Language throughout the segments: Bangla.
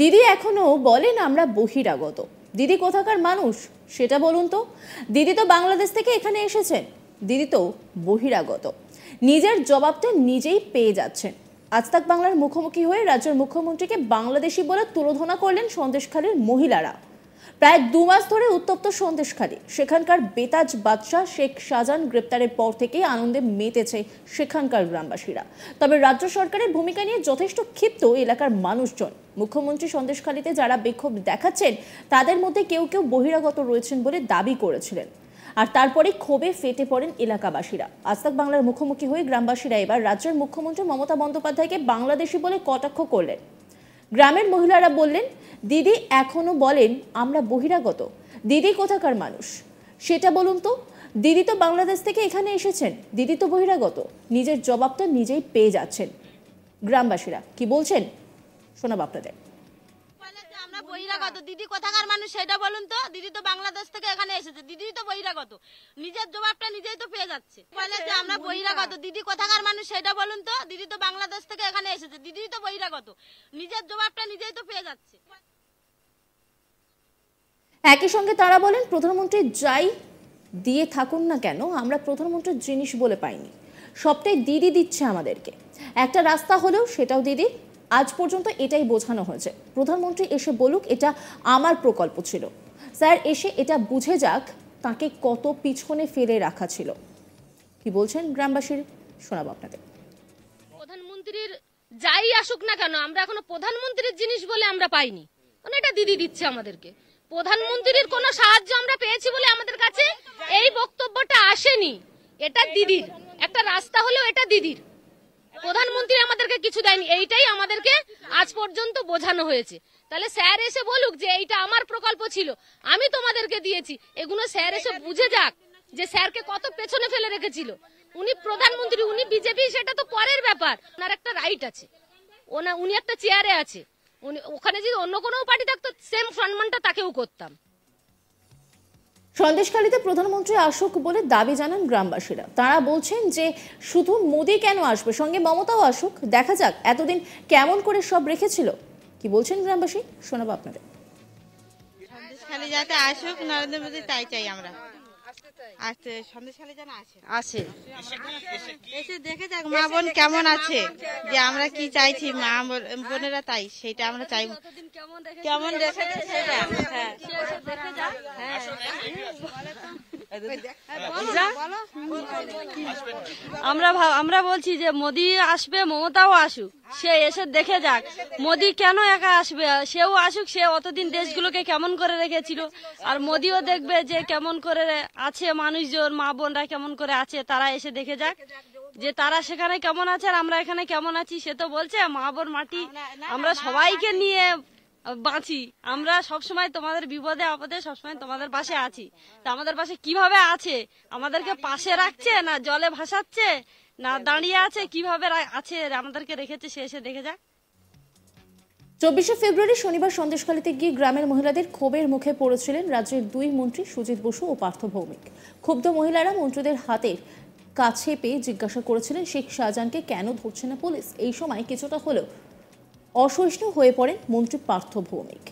দিদি এখনো বলেন আমরা বহিরাগত দিদি কোথাকার মানুষ সেটা বলুন তো দিদি তো বাংলাদেশ থেকে এখানে এসেছেন দিদি তো বহিরাগত নিজের জবাবটা নিজেই পেয়ে যাচ্ছেন আজ তাক বাংলার মুখোমুখি হয়ে রাজ্যের মুখ্যমন্ত্রীকে বাংলাদেশি বলে তুলোধনা করলেন সন্দেশখালীর মহিলারা প্রায় দু মাস ধরে উত্তপ্ত সন্দেশখালী সেখানকার বেতাজ বাদশাহ শেখ শাহজাহান গ্রেপ্তারের পর থেকে আনন্দে মেতেছে সেখানকার গ্রামবাসীরা তবে রাজ্য সরকারের ভূমিকা নিয়ে যথেষ্ট ক্ষিপ্ত এলাকার মানুষজন মুখ্যমন্ত্রী সন্দেশখালীতে যারা বিক্ষোভ দেখাচ্ছেন তাদের মধ্যে কেউ কেউ বহিরাগত রয়েছেন বলে দাবি করেছিলেন আর তারপরে ক্ষোভে ফেটে পড়েন এলাকাবাসীরা আস্তাক বাংলার মুখোমুখি হয়ে গ্রামবাসীরা এবার রাজ্যের মুখ্যমন্ত্রী মমতা বন্দ্যোপাধ্যায়কে বাংলাদেশি বলে কটাক্ষ করলেন গ্রামের মহিলারা বললেন দিদি এখনও বলেন আমরা বহিরাগত দিদি কোথাকার মানুষ সেটা বলুন তো দিদি তো বাংলাদেশ থেকে এখানে এসেছেন দিদি তো বহিরাগত নিজের জবাবটা নিজেই পেয়ে যাচ্ছেন গ্রামবাসীরা কি বলছেন শোনাব আপনাদের দিদি কোথাকার মানুষ সেটা বলুন তো দিদি তো বাংলাদেশ থেকে এখানে এসেছে দিদি তো বহিরাগত নিজের জবাবটা নিজেই তো পেয়ে যাচ্ছে বলে আমরা বহিরাগত দিদি কোথাকার মানুষ সেটা বলুন তো দিদি তো বাংলাদেশ থেকে এখানে এসেছে দিদি তো বহিরাগত নিজের জবাবটা নিজেই তো পেয়ে যাচ্ছে একই সঙ্গে তারা বলেন প্রধানমন্ত্রী যাই দিয়ে থাকুন না কেন আমরা প্রধানমন্ত্রীর জিনিস বলে পাইনি সবটাই দিদি দিচ্ছে আমাদেরকে একটা রাস্তা হলেও সেটাও দিদি আজ পর্যন্ত এটাই বোঝানো হয়েছে প্রধানমন্ত্রী এসে বলুক এটা আমার প্রকল্প ছিল স্যার এসে এটা বুঝে যাক তাকে কত পিছনে ফেলে রাখা ছিল কি বলছেন গ্রামবাসীর শোনাবো আপনাকে প্রধানমন্ত্রীর যাই আসুক না কেন আমরা এখনো প্রধানমন্ত্রীর জিনিস বলে আমরা পাইনি মানে এটা দিদি দিচ্ছে আমাদেরকে প্রধানমন্ত্রীর কোনো সাহায্য আমরা পেয়েছি বলে আমাদের কাছে এই বক্তব্যটা আসেনি এটা দিদির একটা রাস্তা হলেও এটা দিদির প্রধানমন্ত্রী আমাদেরকে কিছু দেয়নি এইটাই আমাদেরকে আজ পর্যন্ত বোঝানো হয়েছে তাহলে স্যার এসে বলুক যে এইটা আমার প্রকল্প ছিল আমি তোমাদেরকে দিয়েছি এগুলো স্যার এসে বুঝে যাক যে স্যারকে কত পেছনে ফেলে রেখেছিল উনি প্রধানমন্ত্রী উনি বিজেপি সেটা তো পরের ব্যাপার ওনার একটা রাইট আছে ওনা উনি একটা চেয়ারে আছে উনি ওখানে যদি অন্য কোনো পার্টি থাকতো সেম সম্মানটা তাকেও করতাম সন্দেশকালীতে প্রধানমন্ত্রী আসুক বলে দাবি জানান গ্রামবাসীরা তারা বলছেন যে শুধু মোদি কেন আসবে সঙ্গে মমতাও আসুক দেখা যাক এতদিন কেমন করে সব রেখেছিল কি বলছেন গ্রামবাসী শোনাবো আপনাদের খালি যাতে আসুক নরেন্দ্র মোদী তাই চাই আমরা আসতে আচ্ছা, সন্ধ্যেশালে মা বোন কেমন আছে যে আমরা কি চাইছি মা বোনেরা তাই সেটা আমরা চাই কেমন রেখেছে সেটা হ্যাঁ হ্যাঁ, আমরা আমরা বলছি যে মোদি আসবে মমতাও আসুক সে এসে দেখে যাক মোদি কেন একা আসবে সেও আসুক সে অতদিন দেশগুলোকে কেমন করে রেখেছিল আর মোদিও দেখবে যে কেমন করে আছে মানুষজন মা বোনরা কেমন করে আছে তারা এসে দেখে যাক যে তারা সেখানে কেমন আছে আর আমরা এখানে কেমন আছি সে তো বলছে মা বোন মাটি আমরা সবাইকে নিয়ে বাঁচি আমরা সবসময় তোমাদের বিপদে আপদে সবসময় তোমাদের পাশে আছি তা আমাদের পাশে কিভাবে আছে আমাদেরকে পাশে রাখছে না জলে ভাসাচ্ছে না দাঁড়িয়ে আছে কিভাবে আছে আমাদেরকে রেখেছে সে এসে দেখে যাক চব্বিশে ফেব্রুয়ারি শনিবার সন্দেশখালীতে গিয়ে গ্রামের মহিলাদের ক্ষোভের মুখে পড়েছিলেন রাজ্যের দুই মন্ত্রী সুজিত বসু ও পার্থ ভৌমিক ক্ষুব্ধ মহিলারা মন্ত্রীদের হাতের কাছে পেয়ে জিজ্ঞাসা করেছিলেন শেখ শাহজাহানকে কেন ধরছে না পুলিশ এই সময় কিছুটা হলেও অসহিষ্ণু হয়ে পড়েন মন্ত্রী পার্থ ভৌমিক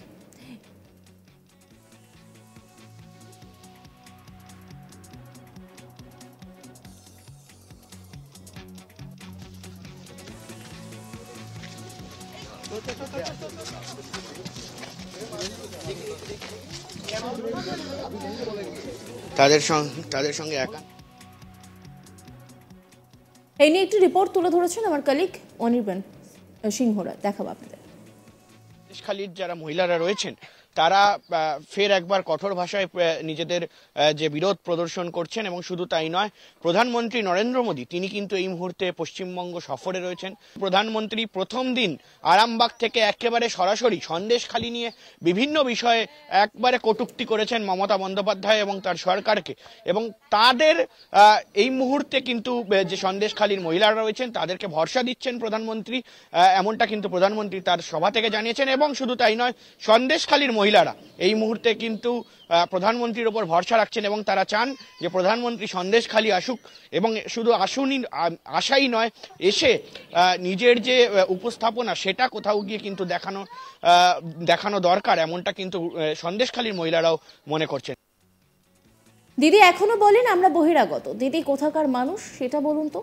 তাদের তাদের সঙ্গে একা এই নিয়ে একটি রিপোর্ট তুলে ধরেছেন আমার কালিক অনির্বাণ সিংহরা দেখাবো আপনাদের খালির যারা মহিলারা রয়েছেন তারা ফের একবার কঠোর ভাষায় নিজেদের যে বিরোধ প্রদর্শন করছেন এবং শুধু তাই নয় প্রধানমন্ত্রী নরেন্দ্র মোদী তিনি কিন্তু এই মুহূর্তে পশ্চিমবঙ্গ সফরে রয়েছেন প্রধানমন্ত্রী প্রথম দিন আরামবাগ থেকে একেবারে সরাসরি সন্দেশখালি নিয়ে বিভিন্ন বিষয়ে একবারে কটুক্তি করেছেন মমতা বন্দ্যোপাধ্যায় এবং তার সরকারকে এবং তাদের এই মুহূর্তে কিন্তু যে খালির মহিলারা রয়েছেন তাদেরকে ভরসা দিচ্ছেন প্রধানমন্ত্রী এমনটা কিন্তু প্রধানমন্ত্রী তার সভা থেকে জানিয়েছেন এবং শুধু তাই নয় খালির মহিলারা এই মুহূর্তে কিন্তু প্রধানমন্ত্রীর ওপর ভরসা রাখছেন এবং তারা চান যে প্রধানমন্ত্রী সন্দেশ খালি আসুক এবং শুধু আসুনই আশাই নয় এসে নিজের যে উপস্থাপনা সেটা কোথাও গিয়ে কিন্তু দেখানো দেখানো দরকার এমনটা কিন্তু খালির মহিলারাও মনে করছেন দিদি এখনো বলেন আমরা বহিরাগত দিদি কোথাকার মানুষ সেটা বলুন তো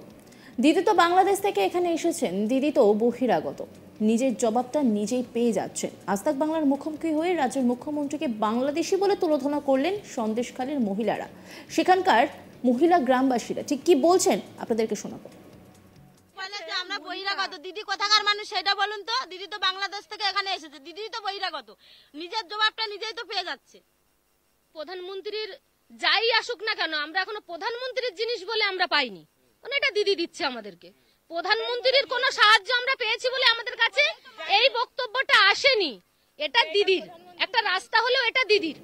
দিদি তো বাংলাদেশ থেকে এখানে এসেছেন দিদি তো বহিরাগত নিজের জবাবটা নিজেই পেয়ে যাচ্ছেন আস্তাক বাংলার মুখোমুখি হয়ে রাজ্যের মুখ্যমন্ত্রীকে বাংলাদেশি বলে তুলোধনা করলেন সন্দেশখালীর মহিলারা সেখানকার মহিলা গ্রামবাসীরা ঠিক কি বলছেন আপনাদেরকে শোনাবো আমরা বহিরাগত দিদি মানুষ বলুন তো দিদি তো বাংলাদেশ থেকে এখানে এসেছে দিদি তো নিজের জবাবটা নিজেই তো পেয়ে যাচ্ছে প্রধানমন্ত্রীর যাই আসুক না কেন আমরা এখনো প্রধানমন্ত্রীর জিনিস বলে আমরা পাইনি মানে এটা দিদি দিচ্ছে আমাদেরকে প্রধানমন্ত্রীর কোনো সাহায্য আমরা পেয়েছি বলে আমাদের কাছে এই বক্তব্যটা আসেনি এটা দিদির একটা রাস্তা হলেও এটা দিদির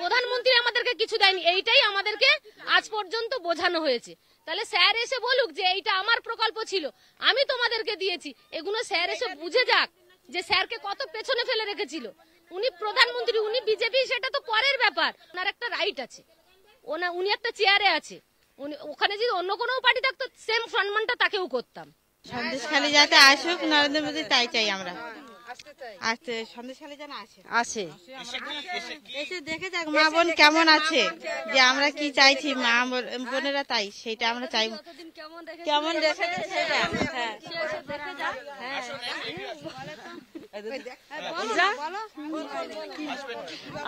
প্রধানমন্ত্রী আমাদেরকে কিছু দেয়নি এইটাই আমাদেরকে আজ পর্যন্ত বোঝানো হয়েছে তাহলে স্যার এসে বলুক যে এইটা আমার প্রকল্প ছিল আমি তোমাদেরকে দিয়েছি এগুলো স্যার এসে বুঝে যাক যে স্যারকে কত পেছনে ফেলে রেখেছিল উনি প্রধানমন্ত্রী উনি বিজেপি সেটা তো পরের ব্যাপার ওনার একটা রাইট আছে ওনা উনি একটা চেয়ারে আছে উনি ওখানে যদি অন্য কোনো পার্টি থাকতো সেম সম্মানটা তাকেও করতাম সন্দেশখালী যাতে আসুক নরেন্দ্র মোদী তাই চাই আমরা আসতে সন্দেশখালী যেন আসে আসে এসে দেখে যাক মা বোন কেমন আছে যে আমরা কি চাইছি মা বোনেরা তাই সেটা আমরা চাই কেমন রেখেছে সেটা হ্যাঁ হ্যাঁ,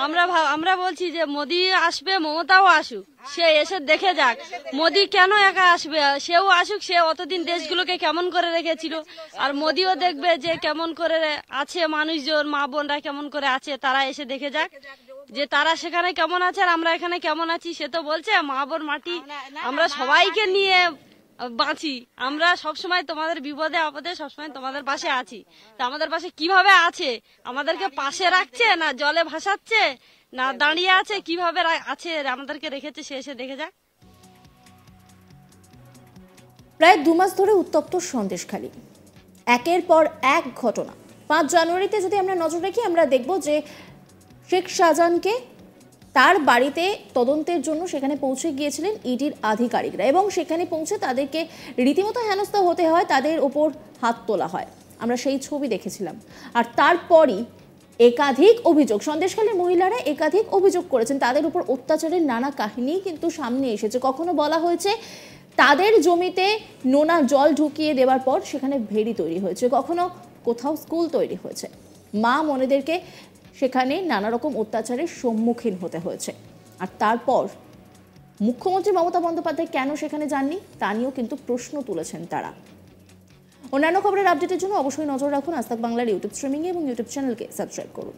আমরা আমরা বলছি যে মোদি আসবে মমতাও আসুক সে এসে দেখে যাক মোদি কেন একা আসবে সেও আসুক সে অতদিন দেশগুলোকে কেমন করে রেখেছিল আর মোদিও দেখবে যে কেমন করে আছে মানুষজন মা বোনরা কেমন করে আছে তারা এসে দেখে যাক যে তারা সেখানে কেমন আছে আর আমরা এখানে কেমন আছি সে তো বলছে মা বোন মাটি আমরা সবাইকে নিয়ে বাঁচি আমরা সবসময় তোমাদের বিপদে আপদে সবসময় তোমাদের পাশে আছি তা আমাদের পাশে কিভাবে আছে আমাদেরকে পাশে রাখছে না জলে ভাসাচ্ছে না দাঁড়িয়ে আছে কিভাবে আছে আমাদেরকে রেখেছে সে এসে দেখে যাক প্রায় দু মাস ধরে উত্তপ্ত সন্দেশখালি একের পর এক ঘটনা পাঁচ জানুয়ারিতে যদি আমরা নজর রাখি আমরা দেখব যে শেখ শাহজাহানকে তার বাড়িতে তদন্তের জন্য সেখানে পৌঁছে গিয়েছিলেন ইডির আধিকারিকরা এবং সেখানে পৌঁছে তাদেরকে রীতিমতো হেনস্থা হতে হয় তাদের ওপর হাত তোলা হয় আমরা সেই ছবি দেখেছিলাম আর তারপরই একাধিক অভিযোগ সন্দেশকালের মহিলারা একাধিক অভিযোগ করেছেন তাদের উপর অত্যাচারের নানা কাহিনী কিন্তু সামনে এসেছে কখনো বলা হয়েছে তাদের জমিতে নোনা জল ঢুকিয়ে দেওয়ার পর সেখানে ভেড়ি তৈরি হয়েছে কখনো কোথাও স্কুল তৈরি হয়েছে মা মনেদেরকে সেখানে নানা রকম অত্যাচারের সম্মুখীন হতে হয়েছে আর তারপর মুখ্যমন্ত্রী মমতা বন্দ্যোপাধ্যায় কেন সেখানে যাননি তা নিয়েও কিন্তু প্রশ্ন তুলেছেন তারা অন্যান্য খবরের আপডেটের জন্য অবশ্যই নজর রাখুন আস্তাক বাংলার ইউটিউব স্ট্রিমিং এবং ইউটিউব চ্যানেলকে সাবস্ক্রাইব করুন